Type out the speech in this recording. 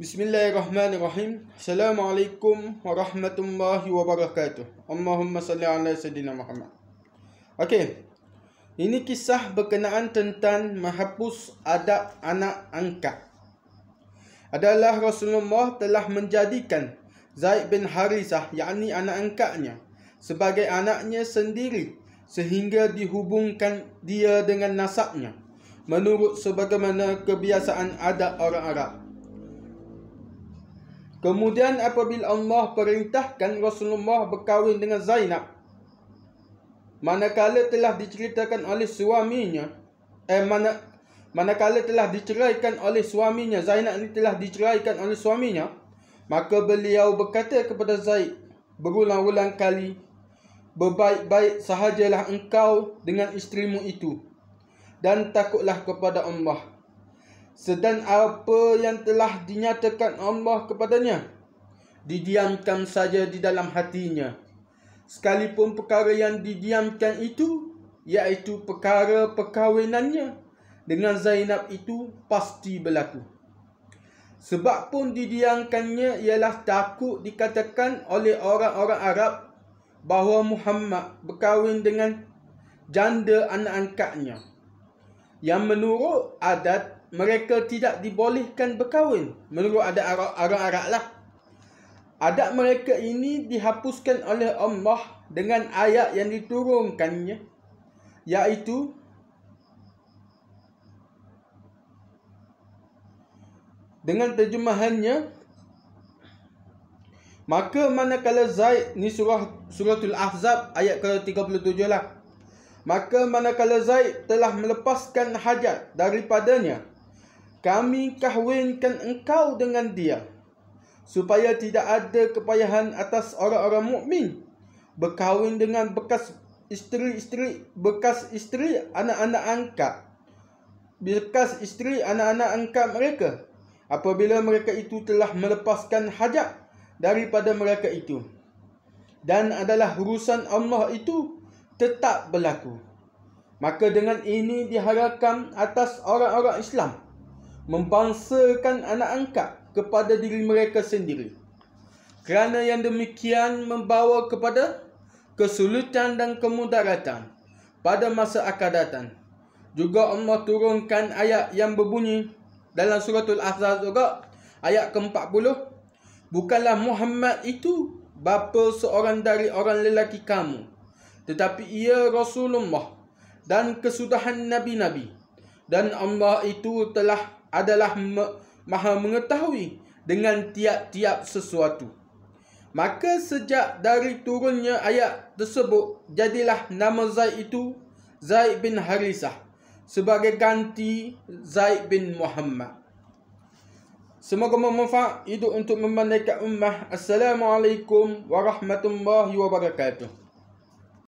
Bismillahirrahmanirrahim. Assalamualaikum warahmatullahi wabarakatuh. Allahumma salli ala sayyidina Muhammad. Okey. Ini kisah berkenaan tentang menghapus adab anak angkat. Adalah Rasulullah telah menjadikan Zaid bin Harisah, yakni anak angkatnya, sebagai anaknya sendiri sehingga dihubungkan dia dengan nasabnya. Menurut sebagaimana kebiasaan adat orang Arab. Kemudian apabila Allah perintahkan Rasulullah berkahwin dengan Zainab manakala telah diceritakan oleh suaminya eh mana manakala telah diceraikan oleh suaminya Zainab ini telah diceraikan oleh suaminya maka beliau berkata kepada Zaid berulang-ulang kali berbaik-baik sahajalah engkau dengan isterimu itu dan takutlah kepada Allah sedang apa yang telah dinyatakan Allah kepadanya didiamkan saja di dalam hatinya sekalipun perkara yang didiamkan itu iaitu perkara perkahwinannya dengan Zainab itu pasti berlaku sebab pun didiamkannya ialah takut dikatakan oleh orang-orang Arab bahawa Muhammad berkahwin dengan janda anak angkatnya yang menurut adat mereka tidak dibolehkan berkahwin menurut adat Arab, Arab Arab lah. Adat mereka ini dihapuskan oleh Allah dengan ayat yang diturunkannya iaitu dengan terjemahannya maka manakala Zaid ni surah suratul Ahzab ayat ke-37 lah maka manakala Zaid telah melepaskan hajat daripadanya kami kahwinkan engkau dengan dia supaya tidak ada kepayahan atas orang-orang mukmin berkahwin dengan bekas isteri-isteri bekas isteri anak-anak angkat bekas isteri anak-anak angkat mereka apabila mereka itu telah melepaskan hajat daripada mereka itu dan adalah urusan Allah itu tetap berlaku maka dengan ini diharapkan atas orang-orang Islam membangsakan anak angkat kepada diri mereka sendiri. Kerana yang demikian membawa kepada kesulitan dan kemudaratan pada masa akan datang. Juga Allah turunkan ayat yang berbunyi dalam suratul Ahzab juga ayat ke-40. Bukanlah Muhammad itu bapa seorang dari orang lelaki kamu. Tetapi ia Rasulullah dan kesudahan Nabi-Nabi. Dan Allah itu telah adalah me- maha mengetahui dengan tiap-tiap sesuatu. Maka sejak dari turunnya ayat tersebut, jadilah nama Zaid itu Zaid bin Harisah sebagai ganti Zaid bin Muhammad. Semoga bermanfaat itu untuk memandangkan ummah. Assalamualaikum warahmatullahi wabarakatuh.